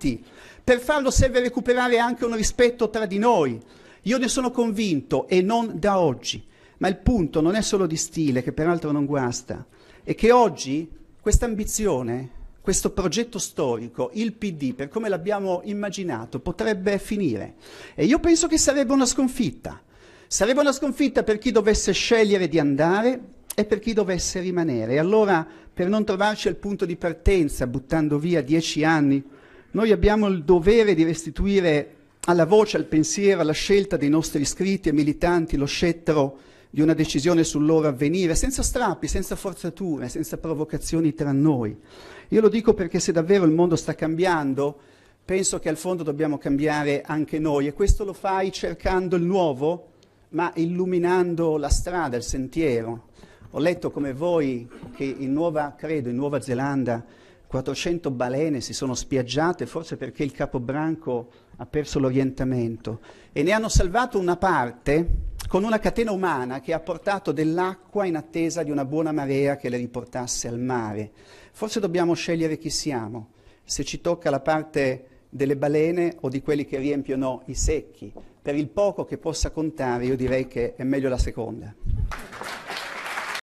Per farlo serve recuperare anche un rispetto tra di noi. Io ne sono convinto e non da oggi. Ma il punto non è solo di stile, che peraltro non guasta, è che oggi questa ambizione, questo progetto storico, il PD, per come l'abbiamo immaginato, potrebbe finire. E io penso che sarebbe una sconfitta. Sarebbe una sconfitta per chi dovesse scegliere di andare e per chi dovesse rimanere. E allora, per non trovarci al punto di partenza, buttando via dieci anni, noi abbiamo il dovere di restituire alla voce, al pensiero, alla scelta dei nostri iscritti e militanti lo scettro di una decisione sul loro avvenire, senza strappi, senza forzature, senza provocazioni tra noi. Io lo dico perché se davvero il mondo sta cambiando, penso che al fondo dobbiamo cambiare anche noi e questo lo fai cercando il nuovo, ma illuminando la strada, il sentiero. Ho letto come voi che in Nuova, credo, in Nuova Zelanda 400 balene si sono spiaggiate, forse perché il capobranco ha perso l'orientamento, e ne hanno salvato una parte con una catena umana che ha portato dell'acqua in attesa di una buona marea che le riportasse al mare. Forse dobbiamo scegliere chi siamo, se ci tocca la parte delle balene o di quelli che riempiono i secchi. Per il poco che possa contare io direi che è meglio la seconda.